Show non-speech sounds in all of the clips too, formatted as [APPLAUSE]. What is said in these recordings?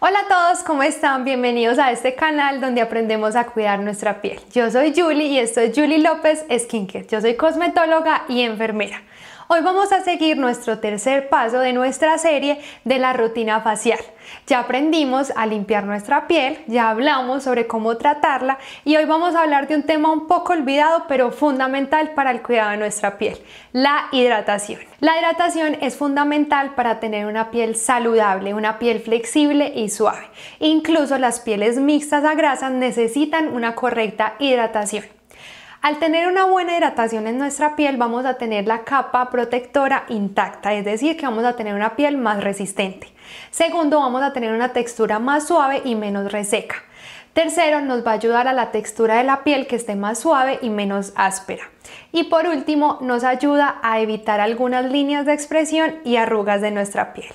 Hola a todos, ¿cómo están? Bienvenidos a este canal donde aprendemos a cuidar nuestra piel. Yo soy Julie y esto es Julie López Skincare. Yo soy cosmetóloga y enfermera. Hoy vamos a seguir nuestro tercer paso de nuestra serie de la rutina facial. Ya aprendimos a limpiar nuestra piel, ya hablamos sobre cómo tratarla y hoy vamos a hablar de un tema un poco olvidado pero fundamental para el cuidado de nuestra piel, la hidratación. La hidratación es fundamental para tener una piel saludable, una piel flexible y suave. Incluso las pieles mixtas a grasas necesitan una correcta hidratación. Al tener una buena hidratación en nuestra piel vamos a tener la capa protectora intacta, es decir, que vamos a tener una piel más resistente. Segundo, vamos a tener una textura más suave y menos reseca. Tercero, nos va a ayudar a la textura de la piel que esté más suave y menos áspera. Y por último, nos ayuda a evitar algunas líneas de expresión y arrugas de nuestra piel.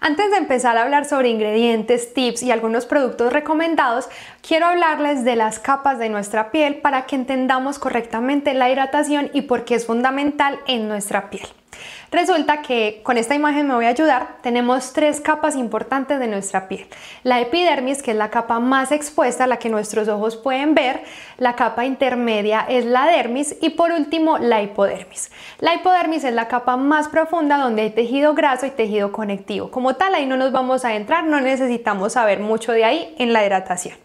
Antes de empezar a hablar sobre ingredientes, tips y algunos productos recomendados, quiero hablarles de las capas de nuestra piel para que entendamos correctamente la hidratación y por qué es fundamental en nuestra piel. Resulta que con esta imagen me voy a ayudar. Tenemos tres capas importantes de nuestra piel. La epidermis, que es la capa más expuesta, la que nuestros ojos pueden ver. La capa intermedia es la dermis. Y por último, la hipodermis. La hipodermis es la capa más profunda donde hay tejido graso y tejido conectivo. Como tal, ahí no nos vamos a entrar, no necesitamos saber mucho de ahí en la hidratación.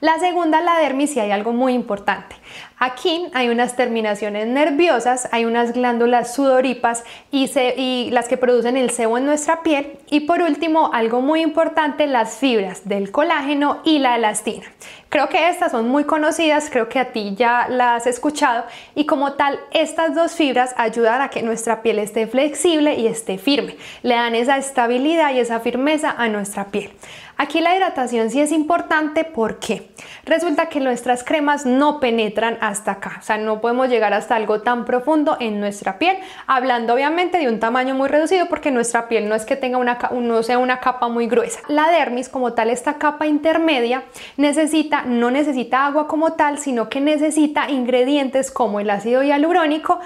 La segunda, la dermis, y hay algo muy importante. Aquí hay unas terminaciones nerviosas, hay unas glándulas sudoripas y, y, las que producen el sebo en nuestra piel. Y por último, algo muy importante, las fibras del colágeno y la elastina. Creo que estas son muy conocidas, creo que a ti ya las has escuchado y como tal, estas dos fibras ayudan a que nuestra piel esté flexible y esté firme. Le dan esa estabilidad y esa firmeza a nuestra piel. Aquí la hidratación sí es importante porque resulta que nuestras cremas no penetran hasta acá, o sea, no podemos llegar hasta algo tan profundo en nuestra piel, hablando obviamente de un tamaño muy reducido porque nuestra piel no es que tenga una, no sea una capa muy gruesa. La dermis como tal, esta capa intermedia, necesita, no necesita agua como tal, sino que necesita ingredientes como el ácido hialurónico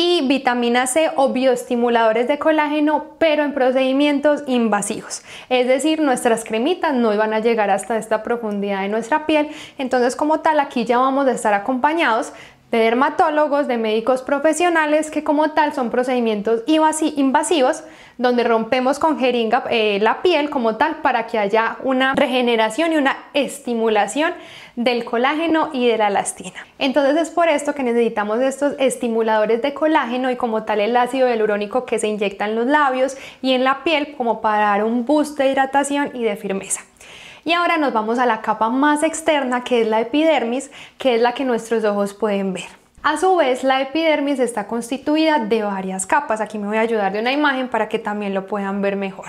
y vitamina C o bioestimuladores de colágeno, pero en procedimientos invasivos. Es decir, nuestras cremitas no iban a llegar hasta esta profundidad de nuestra piel. Entonces, como tal, aquí ya vamos a estar acompañados de dermatólogos, de médicos profesionales, que como tal son procedimientos invasivos, donde rompemos con jeringa eh, la piel como tal para que haya una regeneración y una estimulación del colágeno y de la elastina. Entonces es por esto que necesitamos estos estimuladores de colágeno y como tal el ácido hialurónico que se inyecta en los labios y en la piel como para dar un boost de hidratación y de firmeza. Y ahora nos vamos a la capa más externa que es la epidermis, que es la que nuestros ojos pueden ver. A su vez, la epidermis está constituida de varias capas. Aquí me voy a ayudar de una imagen para que también lo puedan ver mejor.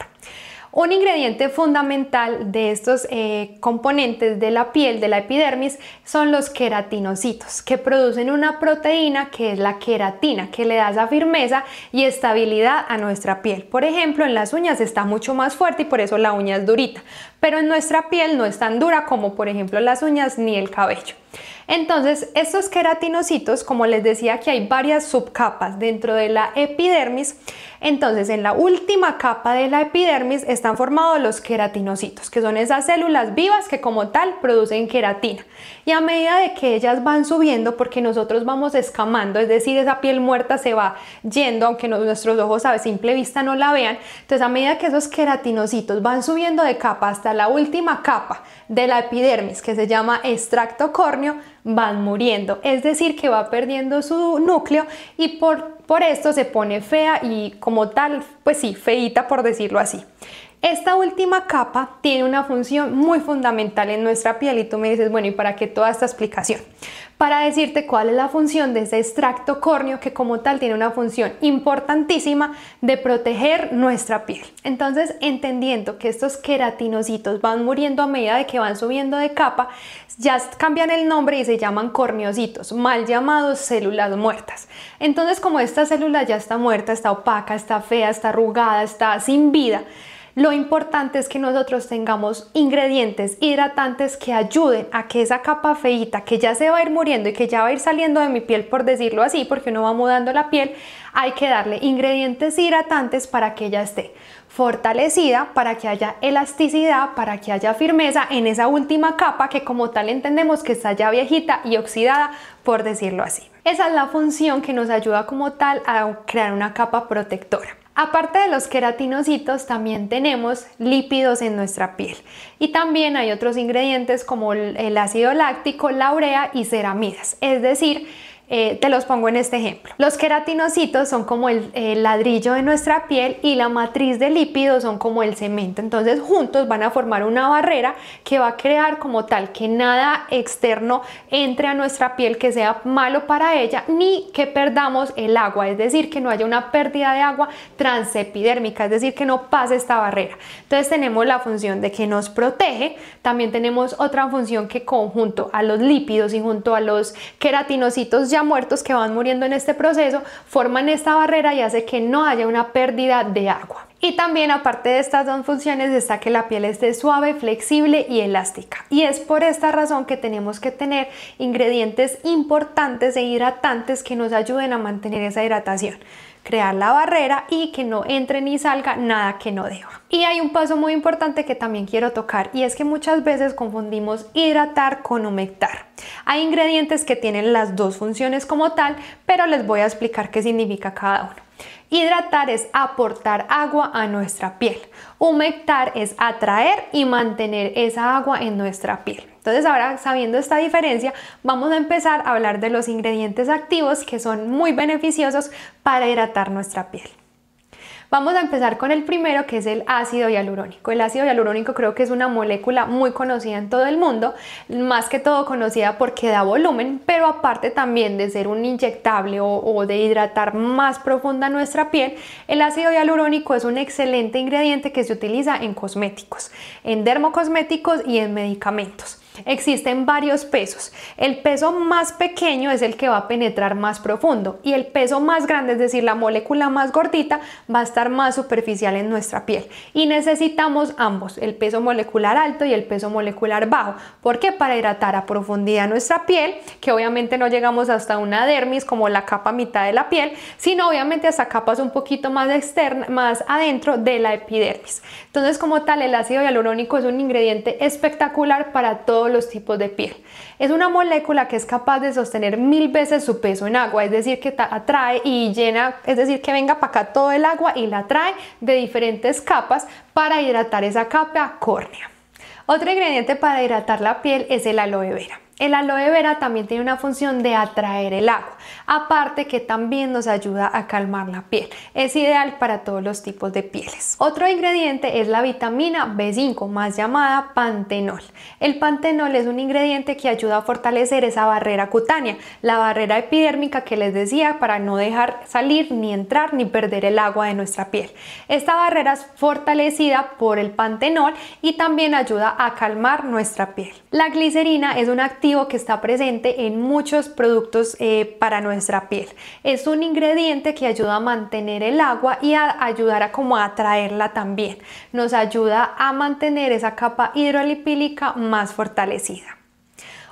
Un ingrediente fundamental de estos eh, componentes de la piel, de la epidermis, son los queratinocitos, que producen una proteína que es la queratina, que le da esa firmeza y estabilidad a nuestra piel. Por ejemplo, en las uñas está mucho más fuerte y por eso la uña es durita, pero en nuestra piel no es tan dura como por ejemplo las uñas ni el cabello. Entonces, estos queratinocitos, como les decía que hay varias subcapas dentro de la epidermis, entonces en la última capa de la epidermis están formados los queratinocitos, que son esas células vivas que como tal producen queratina. Y a medida de que ellas van subiendo, porque nosotros vamos escamando, es decir, esa piel muerta se va yendo, aunque nuestros ojos a simple vista no la vean, entonces a medida que esos queratinocitos van subiendo de capa hasta la última capa de la epidermis, que se llama extracto córneo, van muriendo, es decir, que va perdiendo su núcleo y por, por esto se pone fea y como tal, pues sí, feita por decirlo así. Esta última capa tiene una función muy fundamental en nuestra piel y tú me dices, bueno, ¿y para qué toda esta explicación? Para decirte cuál es la función de este extracto córneo que como tal tiene una función importantísima de proteger nuestra piel. Entonces, entendiendo que estos queratinocitos van muriendo a medida de que van subiendo de capa, ya cambian el nombre y se llaman corneocitos, mal llamados células muertas. Entonces, como esta célula ya está muerta, está opaca, está fea, está arrugada, está sin vida, lo importante es que nosotros tengamos ingredientes hidratantes que ayuden a que esa capa feita que ya se va a ir muriendo y que ya va a ir saliendo de mi piel, por decirlo así, porque uno va mudando la piel, hay que darle ingredientes hidratantes para que ella esté fortalecida, para que haya elasticidad, para que haya firmeza en esa última capa que como tal entendemos que está ya viejita y oxidada, por decirlo así. Esa es la función que nos ayuda como tal a crear una capa protectora. Aparte de los queratinocitos, también tenemos lípidos en nuestra piel. Y también hay otros ingredientes como el ácido láctico, la urea y ceramidas. Es decir, eh, te los pongo en este ejemplo. Los queratinocitos son como el, ladrillo de nuestra piel y la matriz de lípidos son como el cemento. Entonces juntos van a formar una barrera que va a crear como tal que nada externo entre a nuestra piel que sea malo para ella ni que perdamos el agua, es decir, que no haya una pérdida de agua transepidérmica, es decir, que no pase esta barrera. Entonces tenemos la función de que nos protege, también tenemos otra función que conjunto a los lípidos y junto a los queratinocitos ya muertos que van muriendo en este proceso forman esta barrera y hace que no haya una pérdida de agua. Y también aparte de estas dos funciones está que la piel esté suave, flexible y elástica. Y es por esta razón que tenemos que tener ingredientes importantes e hidratantes que nos ayuden a mantener esa hidratación crear la barrera y que no entre ni salga nada que no deba. Y hay un paso muy importante que también quiero tocar y es que muchas veces confundimos hidratar con humectar. Hay ingredientes que tienen las dos funciones como tal, pero les voy a explicar qué significa cada uno. Hidratar es aportar agua a nuestra piel. Humectar es atraer y mantener esa agua en nuestra piel. Entonces ahora sabiendo esta diferencia, vamos a empezar a hablar de los ingredientes activos que son muy beneficiosos para hidratar nuestra piel. Vamos a empezar con el primero que es el ácido hialurónico. El ácido hialurónico creo que es una molécula muy conocida en todo el mundo, más que todo conocida porque da volumen, pero aparte también de ser un inyectable o, de hidratar más profunda nuestra piel, el ácido hialurónico es un excelente ingrediente que se utiliza en cosméticos, en dermocosméticos y en medicamentos. Existen varios pesos. El peso más pequeño es el que va a penetrar más profundo y el peso más grande, es decir, la molécula más gordita, va a estar más superficial en nuestra piel. Y necesitamos ambos, el peso molecular alto y el peso molecular bajo. ¿Por qué? Para hidratar a profundidad nuestra piel, que obviamente no llegamos hasta una dermis como la capa mitad de la piel, sino obviamente hasta capas un poquito más más adentro de la epidermis. Entonces, como tal, el ácido hialurónico es un ingrediente espectacular para todo los tipos de piel. Es una molécula que es capaz de sostener mil veces su peso en agua, es decir, que atrae y llena, es decir, que venga para acá todo el agua y la trae de diferentes capas para hidratar esa capa córnea. Otro ingrediente para hidratar la piel es el aloe vera. El aloe vera también tiene una función de atraer el agua. Aparte que también nos ayuda a calmar la piel. Es ideal para todos los tipos de pieles. Otro ingrediente es la vitamina B5, más llamada pantenol. El pantenol es un ingrediente que ayuda a fortalecer esa barrera cutánea, la barrera epidérmica que les decía para no dejar salir ni entrar ni perder el agua de nuestra piel. Esta barrera es fortalecida por el pantenol y también ayuda a calmar nuestra piel. La glicerina es un activo que está presente en muchos productos eh, para nuestra piel. Es un ingrediente que ayuda a mantener el agua y a ayudar a como a atraerla también. Nos ayuda a mantener esa capa hidrolipílica más fortalecida.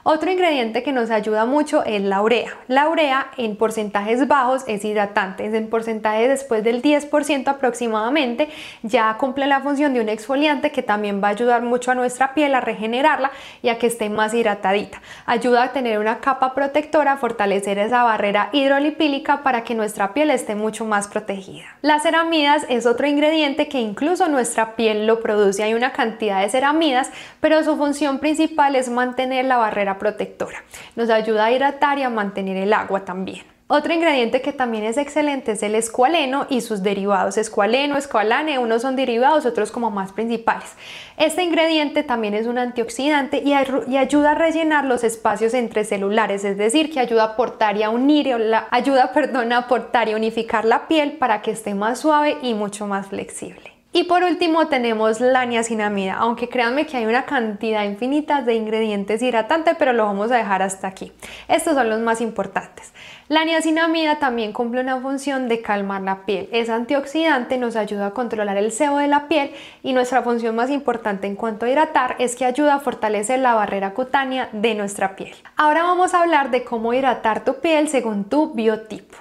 Otro ingrediente que nos ayuda mucho es la urea. La urea en porcentajes bajos es hidratante, es en porcentajes después del 10% aproximadamente, ya cumple la función de un exfoliante que también va a ayudar mucho a nuestra piel a regenerarla y a que esté más hidratadita. Ayuda a tener una capa protectora, fortalecer esa barrera hidrolipílica para que nuestra piel esté mucho más protegida. Las ceramidas es otro ingrediente que incluso nuestra piel lo produce. Hay una cantidad de ceramidas, pero su función principal es mantener la barrera protectora. Nos ayuda a hidratar y a mantener el agua también. Otro ingrediente que también es excelente es el escualeno y sus derivados. Escualeno, escualane, unos son derivados, otros como más principales. Este ingrediente también es un antioxidante y, ayuda a rellenar los espacios entre celulares, es decir, que ayuda a aportar y a unir, ayuda, [LAUGHS] perdón, a aportar y unificar la piel para que esté más suave y mucho más flexible. Y por último tenemos la niacinamida, aunque créanme que hay una cantidad infinita de ingredientes hidratantes, pero lo vamos a dejar hasta aquí. Estos son los más importantes. La niacinamida también cumple una función de calmar la piel. Es antioxidante, nos ayuda a controlar el sebo de la piel y nuestra función más importante en cuanto a hidratar es que ayuda a fortalecer la barrera cutánea de nuestra piel. Ahora vamos a hablar de cómo hidratar tu piel según tu biotipo.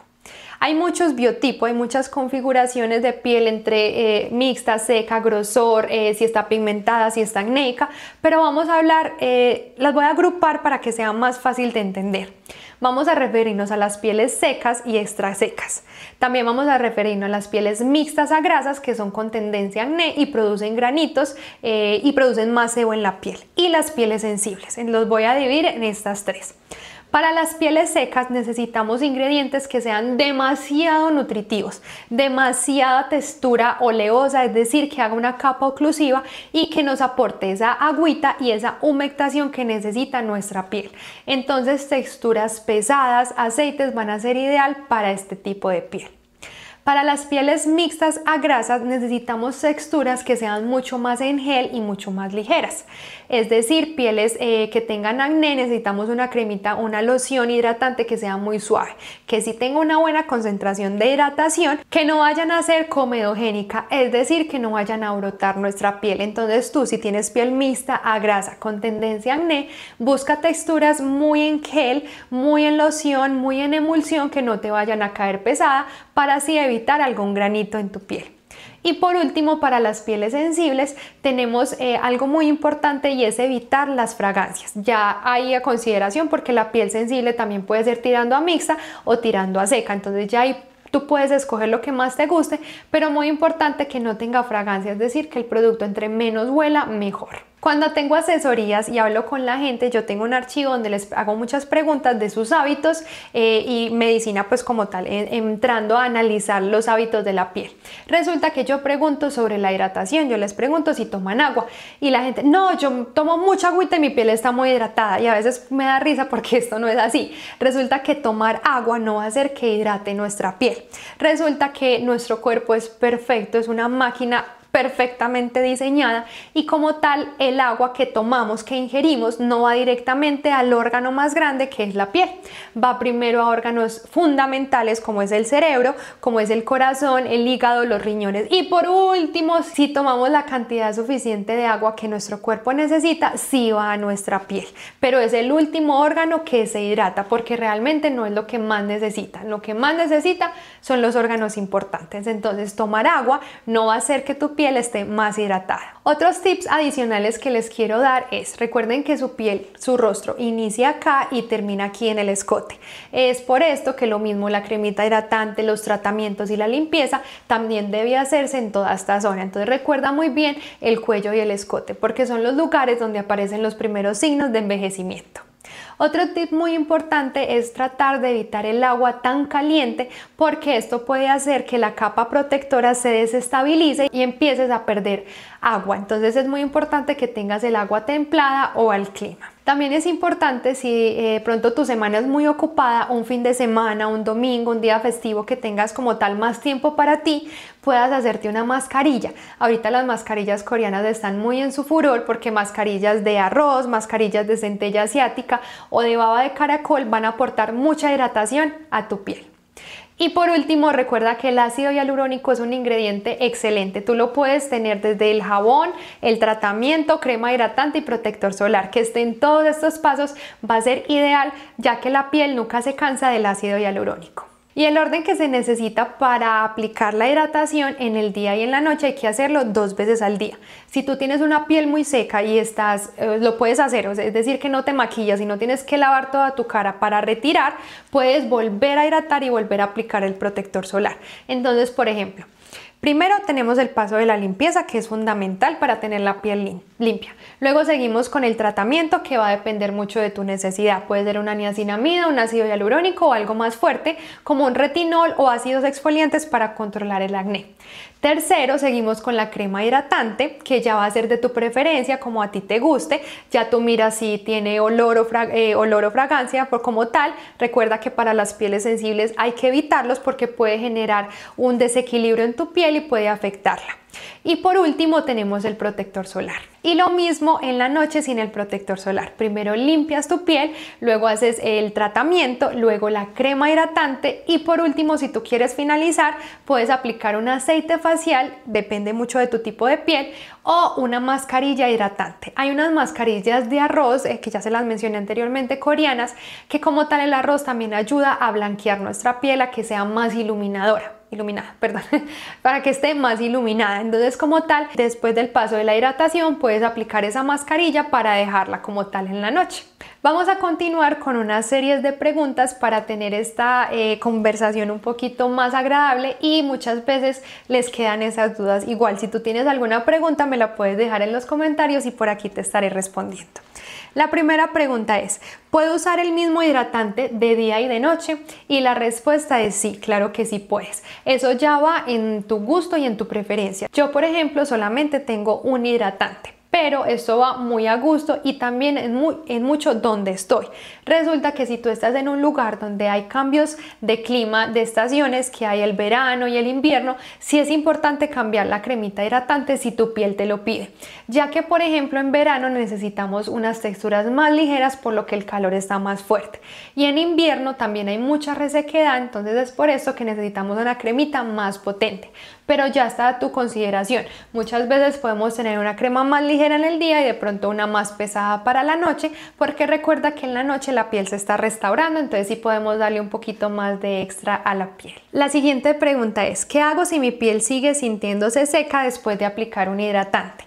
Hay muchos biotipos, hay muchas configuraciones de piel entre eh, mixta, seca, grosor, eh, si está pigmentada, si está acnéica, pero vamos a hablar, eh, las voy a agrupar para que sea más fácil de entender. Vamos a referirnos a las pieles secas y extra secas. También vamos a referirnos a las pieles mixtas a grasas que son con tendencia a acné y producen granitos y producen más sebo en la piel. Y las pieles sensibles. Los voy a dividir en estas tres. Para las pieles secas necesitamos ingredientes que sean demasiado nutritivos, demasiada textura oleosa, es decir, que haga una capa oclusiva y que nos aporte esa agüita y esa humectación que necesita nuestra piel. Entonces texturas pesadas, aceites van a ser ideal para este tipo de piel. Para las pieles mixtas a grasas necesitamos texturas que sean mucho más en gel y mucho más ligeras. Es decir, pieles eh, que tengan acné necesitamos una cremita, una loción hidratante que sea muy suave, que si tenga una buena concentración de hidratación, que no vayan a ser comedogénica, es decir, que no vayan a brotar nuestra piel. Entonces tú si tienes piel mixta a grasa con tendencia a acné, busca texturas muy en gel, muy en loción, muy en emulsión que no te vayan a caer pesada para así evitar evitar algún granito en tu piel. Y por último, para las pieles sensibles tenemos eh, algo muy importante y es evitar las fragancias. Ya hay a consideración porque la piel sensible también puede ser tirando a mixta o tirando a seca. Entonces ya ahí Tú puedes escoger lo que más te guste, pero muy importante que no tenga fragancia, es decir, que el producto entre menos huela, mejor. Cuando tengo asesorías y hablo con la gente, yo tengo un archivo donde les hago muchas preguntas de sus hábitos eh, y medicina pues como tal, entrando a analizar los hábitos de la piel. Resulta que yo pregunto sobre la hidratación, yo les pregunto si toman agua y la gente, no, yo tomo mucha agüita y mi piel está muy hidratada y a veces me da risa porque [LAUGHS] esto no es así. Resulta que tomar agua no va a hacer que hidrate nuestra piel. Resulta que nuestro cuerpo es perfecto, es una máquina perfectamente diseñada y como tal el agua que tomamos, que ingerimos, no va directamente al órgano más grande que es la piel. Va primero a órganos fundamentales como es el cerebro, como es el corazón, el hígado, los riñones y por último, si tomamos la cantidad suficiente de agua que nuestro cuerpo necesita, sí va a nuestra piel, pero es el último órgano que se hidrata porque realmente no es lo que más necesita. Lo que más necesita son los órganos importantes. Entonces, tomar agua no va a hacer que tu piel esté más hidratada. Otros tips adicionales que les quiero dar es, recuerden que su piel, su rostro inicia acá y termina aquí en el escote. Es por esto que lo mismo la cremita hidratante, los tratamientos y la limpieza también debe hacerse en toda esta zona. Entonces recuerda muy bien el cuello y el escote porque son los lugares donde aparecen los primeros signos de envejecimiento. Otro tip muy importante es tratar de evitar el agua tan caliente porque esto puede hacer que la capa protectora se desestabilice y empieces a perder agua. Entonces es muy importante que tengas el agua templada o al clima. También es importante si eh, pronto tu semana es muy ocupada, un fin de semana, un domingo, un día festivo que tengas como tal más tiempo para ti, puedas hacerte una mascarilla. Ahorita las mascarillas coreanas están muy en su furor porque mascarillas de arroz, mascarillas de centella asiática o de baba de caracol van a aportar mucha hidratación a tu piel. Y por último, recuerda que el ácido hialurónico es un ingrediente excelente. Tú lo puedes tener desde el jabón, el tratamiento, crema hidratante y protector solar. Que esté en todos estos pasos va a ser ideal ya que la piel nunca se cansa del ácido hialurónico. Y el orden que se necesita para aplicar la hidratación en el día y en la noche hay que hacerlo dos veces al día. Si tú tienes una piel muy seca y estás, eh, lo puedes hacer, es decir, que no te maquillas y no tienes que lavar toda tu cara para retirar, puedes volver a hidratar y volver a aplicar el protector solar. Entonces, por ejemplo, Primero tenemos el paso de la limpieza que es fundamental para tener la piel limpia. Luego seguimos con el tratamiento que va a depender mucho de tu necesidad. Puede ser una niacinamida, un ácido hialurónico o algo más fuerte como un retinol o ácidos exfoliantes para controlar el acné. Tercero, seguimos con la crema hidratante, que ya va a ser de tu preferencia, como a ti te guste. Ya tú miras si tiene olor o, eh, olor o fragancia por como tal. Recuerda que para las pieles sensibles hay que evitarlos porque puede generar un desequilibrio en tu piel y puede afectarla. Y por último tenemos el protector solar. Y lo mismo en la noche sin el protector solar. Primero limpias tu piel, luego haces el tratamiento, luego la crema hidratante y por último si tú quieres finalizar puedes aplicar un aceite facial, depende mucho de tu tipo de piel, o una mascarilla hidratante. Hay unas mascarillas de arroz, eh, que ya se las mencioné anteriormente, coreanas, que como tal el arroz también ayuda a blanquear nuestra piel, a que sea más iluminadora iluminada, [LAUGHS] perdón, para que esté más iluminada. Entonces como tal, después del paso de la hidratación puedes aplicar esa mascarilla para dejarla como tal en la noche. Vamos a continuar con una serie de preguntas para tener esta eh, conversación un poquito más agradable y muchas veces les quedan esas dudas. Igual, si tú tienes alguna pregunta, me la puedes dejar en los comentarios y por aquí te estaré respondiendo. La primera pregunta es, ¿puedo usar el mismo hidratante de día y de noche? Y la respuesta es sí, claro que sí puedes. Eso ya va en tu gusto y en tu preferencia. Yo, por ejemplo, solamente tengo un hidratante pero esto va muy a gusto y también en, muy, en mucho donde estoy. Resulta que si tú estás en un lugar donde hay cambios de clima, de estaciones, que hay el verano y el invierno, sí es importante cambiar la cremita hidratante si tu piel te lo pide, ya que por ejemplo en verano necesitamos unas texturas más ligeras por lo que el calor está más fuerte y en invierno también hay mucha resequedad, entonces es por eso que necesitamos una cremita más potente pero ya está a tu consideración. Muchas veces podemos tener una crema más ligera en el día y de pronto una más pesada para la noche, porque recuerda que en la noche la piel se está restaurando, entonces sí podemos darle un poquito más de extra a la piel. La siguiente pregunta es, ¿qué hago si mi piel sigue sintiéndose seca después de aplicar un hidratante?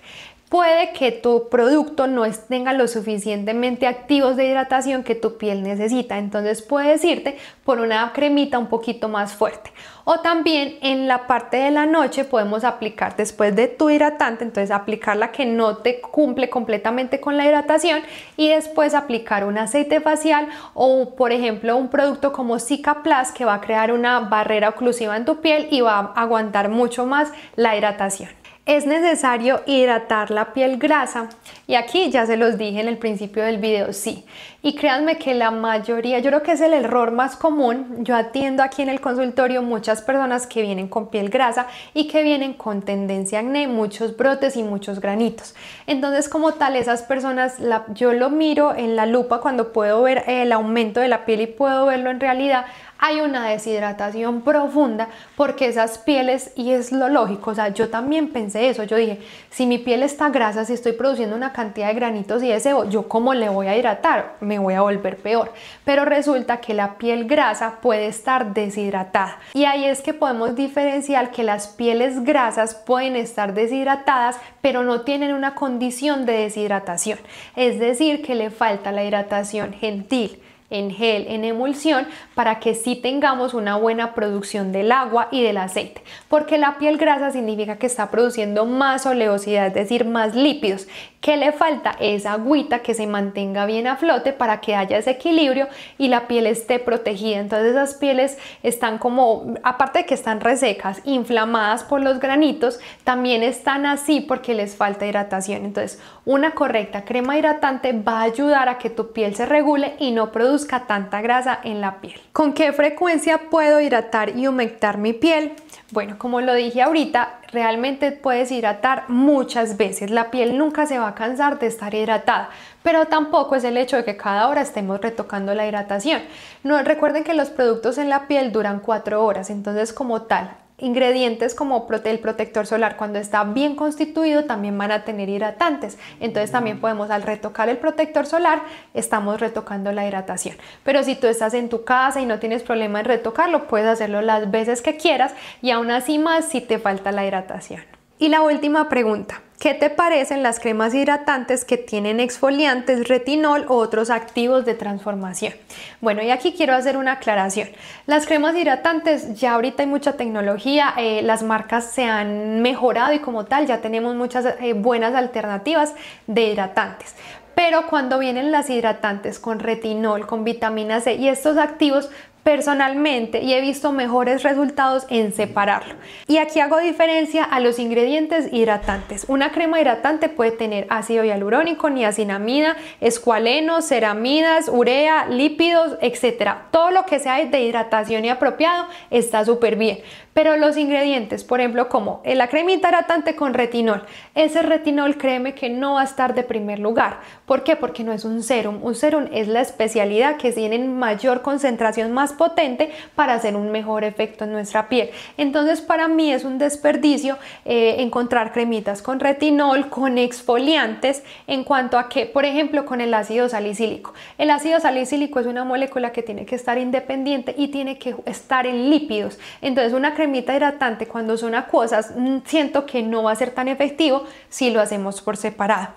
puede que tu producto no tenga lo suficientemente activos de hidratación que tu piel necesita. Entonces puedes irte por una cremita un poquito más fuerte. O también en la parte de la noche podemos aplicar después de tu hidratante, entonces aplicar la que no te cumple completamente con la hidratación y después aplicar un aceite facial o por ejemplo un producto como Zika Plus que va a crear una barrera oclusiva en tu piel y va a aguantar mucho más la hidratación es necesario hidratar la piel grasa y aquí ya se los dije en el principio del video, sí, y créanme que la mayoría, yo creo que es el error más común, yo atiendo aquí en el consultorio muchas personas que vienen con piel grasa y que vienen con tendencia acné, muchos brotes y muchos granitos. Entonces como tal esas personas, yo lo miro en la lupa cuando puedo ver el aumento de la piel y puedo verlo en realidad, hay una deshidratación profunda porque esas pieles, y es lo lógico, o sea, yo también pensé eso, yo dije, si mi piel está grasa, si estoy produciendo una cantidad de granitos y de ¿yo cómo le voy a hidratar? me voy a volver peor. Pero resulta que la piel grasa puede estar deshidratada. Y ahí es que podemos diferenciar que las pieles grasas pueden estar deshidratadas, pero no tienen una condición de deshidratación. Es decir, que le falta la hidratación gentil en gel, en emulsión, para que sí tengamos una buena producción del agua y del aceite. Porque la piel grasa significa que está produciendo más oleosidad, es decir, más lípidos, ¿Qué le falta? Esa agüita que se mantenga bien a flote para que haya ese equilibrio y la piel esté protegida. Entonces esas pieles están como, aparte de que están resecas, inflamadas por los granitos, también están así porque les falta hidratación. Entonces una correcta crema hidratante va a ayudar a que tu piel se regule y no produzca tanta grasa en la piel. ¿Con qué frecuencia puedo hidratar y humectar mi piel? Bueno, como lo dije ahorita, realmente puedes hidratar muchas veces. La piel nunca se va a cansar de estar hidratada, pero tampoco es el hecho de que cada hora estemos retocando la hidratación. No, recuerden que los productos en la piel duran 4 horas, entonces como tal, ingredientes como el protector solar cuando está bien constituido también van a tener hidratantes. Entonces también podemos al retocar el protector solar estamos retocando la hidratación. Pero si tú estás en tu casa y no tienes problema en retocarlo, puedes hacerlo las veces que quieras y aún así más si te falta la hidratación. Y la última pregunta. ¿Qué te parecen las cremas hidratantes que tienen exfoliantes, retinol o otros activos de transformación? Bueno, y aquí quiero hacer una aclaración. Las cremas hidratantes, ya ahorita hay mucha tecnología, eh, las marcas se han mejorado y como tal ya tenemos muchas eh, buenas alternativas de hidratantes pero cuando vienen las hidratantes con retinol, con vitamina C y estos activos, personalmente y he visto mejores resultados en separarlo. Y aquí hago diferencia a los ingredientes hidratantes. Una crema hidratante puede tener ácido hialurónico, niacinamida, escualeno, ceramidas, urea, lípidos, etcétera. Todo lo que sea de hidratación y apropiado está súper bien. Pero los ingredientes, por ejemplo, como la cremita hidratante con retinol, ese retinol créeme que no va a estar de primer lugar. ¿Por qué? Porque no es un serum. Un serum es la especialidad que tienen mayor concentración más potente para hacer un mejor efecto en nuestra piel. Entonces para mí es un desperdicio eh, encontrar cremitas con retinol, con exfoliantes, en cuanto a que, por ejemplo, con el ácido salicílico. El ácido salicílico es una molécula que tiene que estar independiente y tiene que estar en lípidos. Entonces una cremita hidratante cuando son acuosas mm, siento que no va a ser tan efectivo si lo hacemos por separado.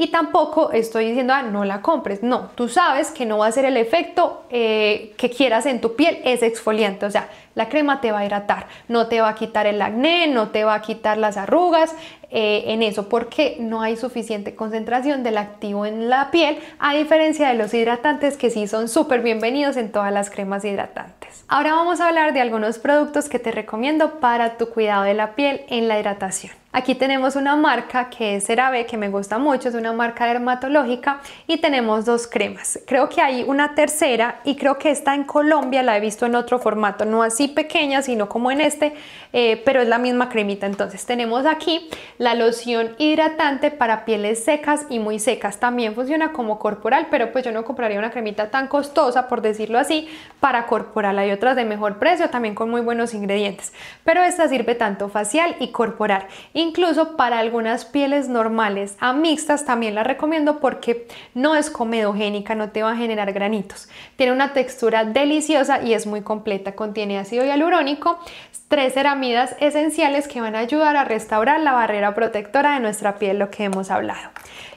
Y tampoco estoy diciendo, ah, no la compres. No, tú sabes que no va a ser el efecto eh, que quieras en tu piel es exfoliante, o sea, la crema te va a hidratar, no te va a quitar el acné, no te va a quitar las arrugas eh, en eso, porque no hay suficiente concentración del activo en la piel, a diferencia de los hidratantes que sí son súper bienvenidos en todas las cremas hidratantes. Ahora vamos a hablar de algunos productos que te recomiendo para tu cuidado de la piel en la hidratación. Aquí tenemos una marca que es CeraVe que me gusta mucho, es una marca dermatológica y tenemos dos cremas. Creo que hay una tercera y creo que está en Colombia la he visto en otro formato, no así pequeña sino como en este, eh, pero es la misma cremita. Entonces tenemos aquí la loción hidratante para pieles secas y muy secas. También funciona como corporal, pero pues yo no compraría una cremita tan costosa, por decirlo así, para corporal. Hay otras de mejor precio, también con muy buenos ingredientes, pero esta sirve tanto facial y corporal incluso para algunas pieles normales a mixtas también la recomiendo porque no es comedogénica, no te va a generar granitos. Tiene una textura deliciosa y es muy completa, contiene ácido hialurónico, tres ceramidas esenciales que van a ayudar a restaurar la barrera protectora de nuestra piel, lo que hemos hablado.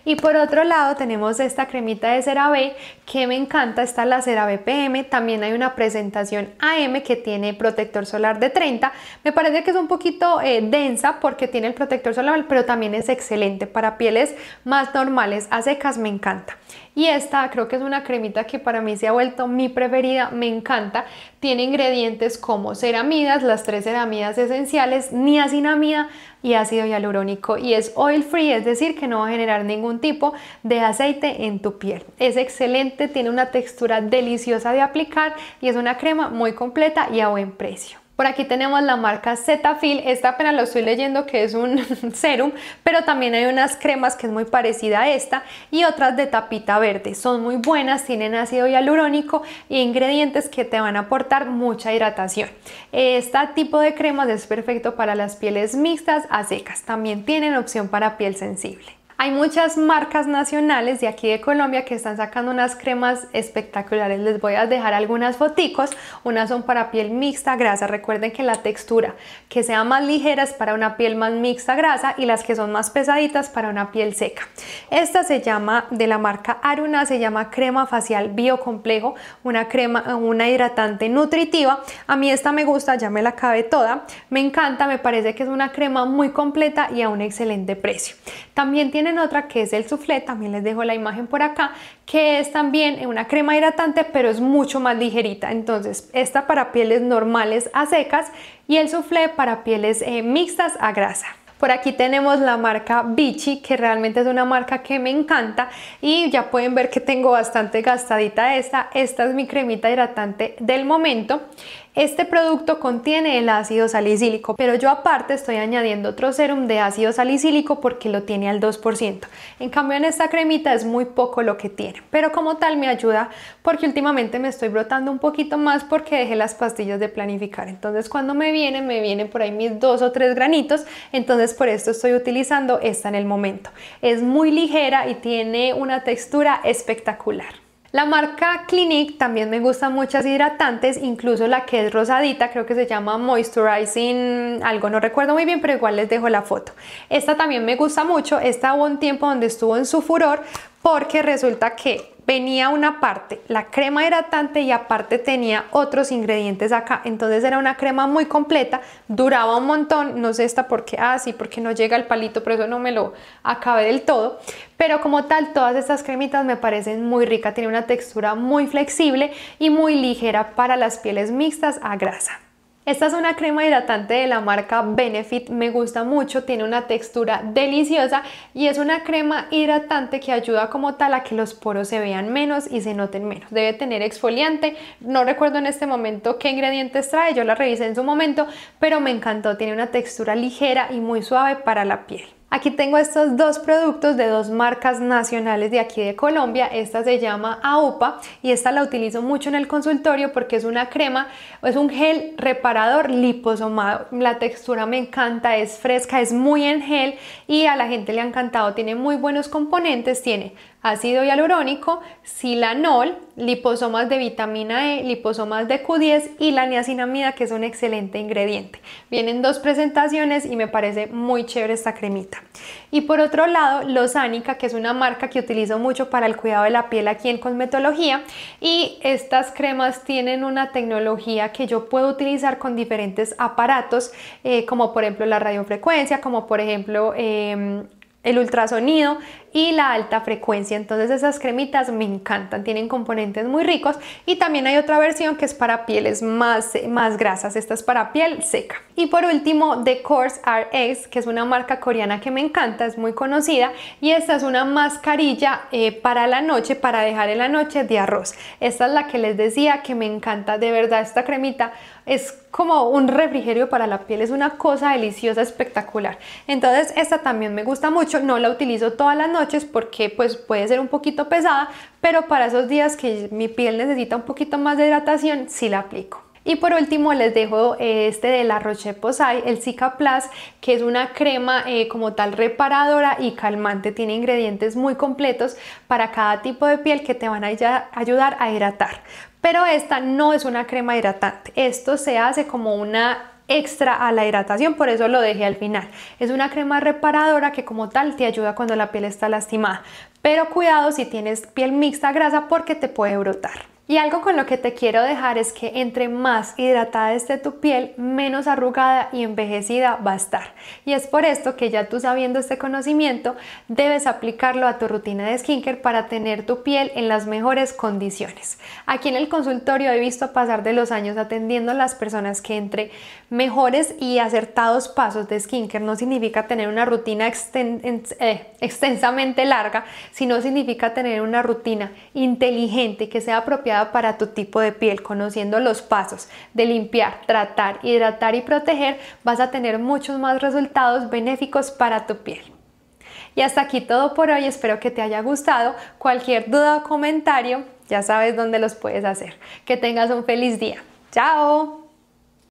Y por otro lado tenemos esta cremita de cera B, que me encanta, está la cera BPM, también hay una presentación AM que tiene protector solar de 30, me parece que es un poquito eh, densa porque tiene el protector solar, pero también es excelente para pieles más normales, a secas me encanta. Y esta creo que es una cremita que para mí se ha vuelto mi preferida, me encanta. Tiene ingredientes como ceramidas, las tres ceramidas esenciales, niacinamida y ácido hialurónico. Y es oil free, es decir, que no va a generar ningún tipo de aceite en tu piel. Es excelente, tiene una textura deliciosa de aplicar y es una crema muy completa y a buen precio. Por aquí tenemos la marca Zetafil. esta apenas lo estoy leyendo que es un [LAUGHS] serum, pero también hay unas cremas que es muy parecida a esta y otras de tapita verde. Son muy buenas, tienen ácido hialurónico e ingredientes que te van a aportar mucha hidratación. Este tipo de cremas es perfecto para las pieles mixtas a secas, también tienen opción para piel sensible. Hay muchas marcas nacionales de aquí de Colombia que están sacando unas cremas espectaculares. Les voy a dejar algunas foticos. Unas son para piel mixta grasa. Recuerden que la textura que sea más ligera es para una piel más mixta grasa y las que son más pesaditas para una piel seca. Esta se llama de la marca Aruna, se llama crema facial biocomplejo, una crema, una hidratante nutritiva. A mí esta me gusta, ya me la cabe toda. Me encanta, me parece que es una crema muy completa y a un excelente precio. También tiene otra que es el soufflé, también les dejo la imagen por acá, que es también una crema hidratante, pero es mucho más ligerita. Entonces, esta para pieles normales a secas y el soufflé para pieles eh, mixtas a grasa. Por aquí tenemos la marca Bichi que realmente es una marca que me encanta y ya pueden ver que tengo bastante gastadita esta. Esta es mi cremita hidratante del momento. Este producto contiene el ácido salicílico, pero yo aparte estoy añadiendo otro serum de ácido salicílico porque lo tiene al 2%. En cambio en esta cremita es muy poco lo que tiene, pero como tal me ayuda porque últimamente me estoy brotando un poquito más porque dejé las pastillas de planificar. Entonces cuando me vienen, me vienen por ahí mis dos o tres granitos, entonces por esto estoy utilizando esta en el momento. Es muy ligera y tiene una textura espectacular. La marca Clinique también me gustan muchas hidratantes, incluso la que es rosadita, creo que se llama Moisturizing, algo no recuerdo muy bien, pero igual les dejo la foto. Esta también me gusta mucho, esta hubo un tiempo donde estuvo en su furor porque resulta que venía una parte, la crema hidratante y aparte tenía otros ingredientes acá. Entonces era una crema muy completa, duraba un montón, no sé esta por qué, ah sí, porque no llega el palito, por eso no me lo acabé del todo. Pero como tal, todas estas cremitas me parecen muy ricas, tiene una textura muy flexible y muy ligera para las pieles mixtas a grasa. Esta es una crema hidratante de la marca Benefit, me gusta mucho, tiene una textura deliciosa y es una crema hidratante que ayuda como tal a que los poros se vean menos y se noten menos. Debe tener exfoliante, no recuerdo en este momento qué ingredientes trae, yo la revisé en su momento, pero me encantó, tiene una textura ligera y muy suave para la piel. Aquí tengo estos dos productos de dos marcas nacionales de aquí de Colombia. Esta se llama AUPA y esta la utilizo mucho en el consultorio porque es una crema, es un gel reparador liposomado. La textura me encanta, es fresca, es muy en gel y a la gente le ha encantado. Tiene muy buenos componentes, tiene ácido hialurónico, silanol, liposomas de vitamina E, liposomas de Q10 y la niacinamida, que es un excelente ingrediente. Vienen dos presentaciones y me parece muy chévere esta cremita. Y por otro lado, Lozánica, que es una marca que utilizo mucho para el cuidado de la piel aquí en cosmetología. Y estas cremas tienen una tecnología que yo puedo utilizar con diferentes aparatos, eh, como por ejemplo la radiofrecuencia, como por ejemplo... Em, el ultrasonido y la alta frecuencia. Entonces esas cremitas me encantan, tienen componentes muy ricos y también hay otra versión que es para pieles más, más grasas, esta es para piel seca. Y por último, The Course RX, que es una marca coreana que me encanta, es muy conocida y esta es una mascarilla eh, para la noche, para dejar en la noche de arroz. Esta es la que les decía que me encanta, de verdad esta cremita es como un refrigerio para la piel, es una cosa deliciosa, espectacular. Entonces esta también me gusta mucho, no la utilizo toda la noche, porque pues puede ser un poquito pesada, pero para esos días que mi piel necesita un poquito más de hidratación, si la aplico. Y por último les dejo eh, este de la Roche Posay, el Zika Plus, que es una crema eh, como tal reparadora y calmante. Tiene ingredientes muy completos para cada tipo de piel que te van a ayudar a hidratar. Pero esta no es una crema hidratante. Esto se hace como una extra a la hidratación, por eso lo dejé al final. Es una crema reparadora que como tal te ayuda cuando la piel está lastimada, pero cuidado si tienes piel mixta grasa porque te puede brotar. Y algo con lo que te quiero dejar es que entre más hidratada esté tu piel, menos arrugada y envejecida va a estar. Y es por esto que ya tú sabiendo este conocimiento, debes aplicarlo a tu rutina de skincare para tener tu piel en las mejores condiciones. Aquí en el consultorio he visto pasar de los años atendiendo a las personas que entre Mejores y acertados pasos de skincare no significa tener una rutina eh, extensamente larga, sino significa tener una rutina inteligente que sea apropiada para tu tipo de piel, conociendo los pasos de limpiar, tratar, hidratar y proteger, vas a tener muchos más resultados benéficos para tu piel. Y hasta aquí todo por hoy, espero que te haya gustado. Cualquier duda o comentario, ya sabes dónde los puedes hacer. Que tengas un feliz día. ¡Chao!